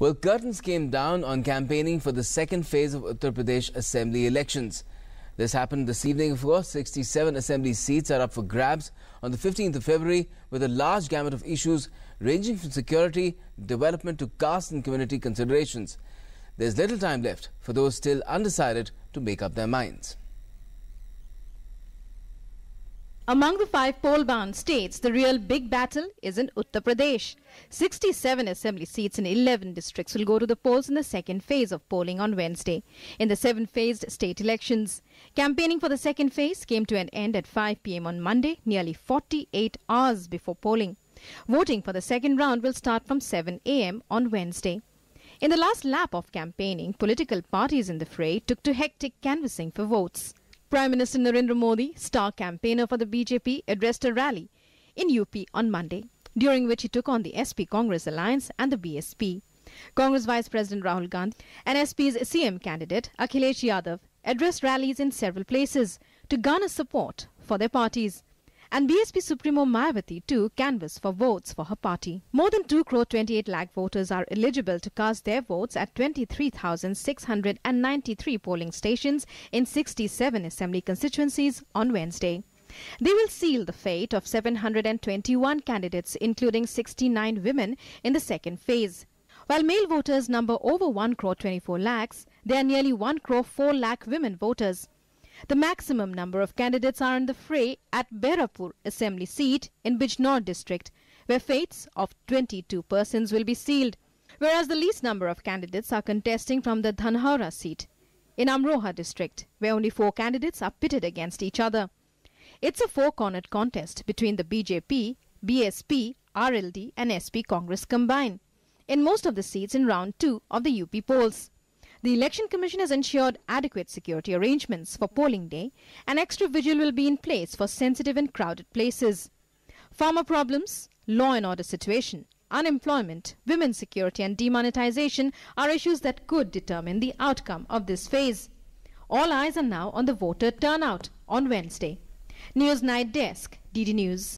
Well, curtains came down on campaigning for the second phase of Uttar Pradesh Assembly elections. This happened this evening, of course. 67 Assembly seats are up for grabs on the 15th of February with a large gamut of issues ranging from security, development to caste and community considerations. There's little time left for those still undecided to make up their minds. Among the five poll-bound states, the real big battle is in Uttar Pradesh. 67 assembly seats in 11 districts will go to the polls in the second phase of polling on Wednesday. In the seven-phased state elections, campaigning for the second phase came to an end at 5 p.m. on Monday, nearly 48 hours before polling. Voting for the second round will start from 7 a.m. on Wednesday. In the last lap of campaigning, political parties in the fray took to hectic canvassing for votes. Prime Minister Narendra Modi, star campaigner for the BJP, addressed a rally in UP on Monday, during which he took on the SP Congress alliance and the BSP. Congress Vice President Rahul Gandhi and SP's CM candidate Akhilesh Yadav addressed rallies in several places to garner support for their parties. And BSP Supremo Mayawati too canvassed for votes for her party. More than 2 crore 28 lakh voters are eligible to cast their votes at 23,693 polling stations in 67 assembly constituencies on Wednesday. They will seal the fate of 721 candidates, including 69 women, in the second phase. While male voters number over 1 crore 24 lakhs, there are nearly 1 crore 4 lakh women voters. The maximum number of candidates are in the fray at Berapur assembly seat in Bijnor district, where fates of 22 persons will be sealed, whereas the least number of candidates are contesting from the Dhanhaura seat in Amroha district, where only four candidates are pitted against each other. It's a four-cornered contest between the BJP, BSP, RLD and SP Congress combined in most of the seats in round 2 of the UP polls. The Election Commission has ensured adequate security arrangements for polling day and extra vigil will be in place for sensitive and crowded places. Farmer problems, law and order situation, unemployment, women's security and demonetization are issues that could determine the outcome of this phase. All eyes are now on the voter turnout on Wednesday. News Night Desk, DD News.